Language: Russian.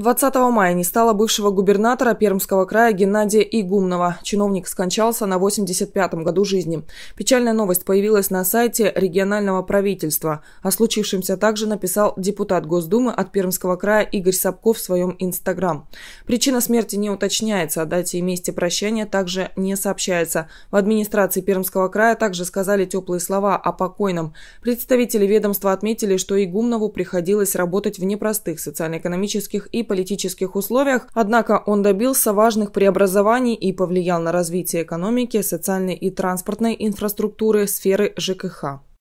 20 мая не стало бывшего губернатора Пермского края Геннадия Игумнова. Чиновник скончался на 85-м году жизни. Печальная новость появилась на сайте регионального правительства. О случившемся также написал депутат Госдумы от Пермского края Игорь Сапков в своем Инстаграм. Причина смерти не уточняется, о дате и месте прощания также не сообщается. В администрации Пермского края также сказали теплые слова о покойном. Представители ведомства отметили, что Игумнову приходилось работать в непростых социально-экономических и политических условиях, однако он добился важных преобразований и повлиял на развитие экономики, социальной и транспортной инфраструктуры, сферы ЖКХ.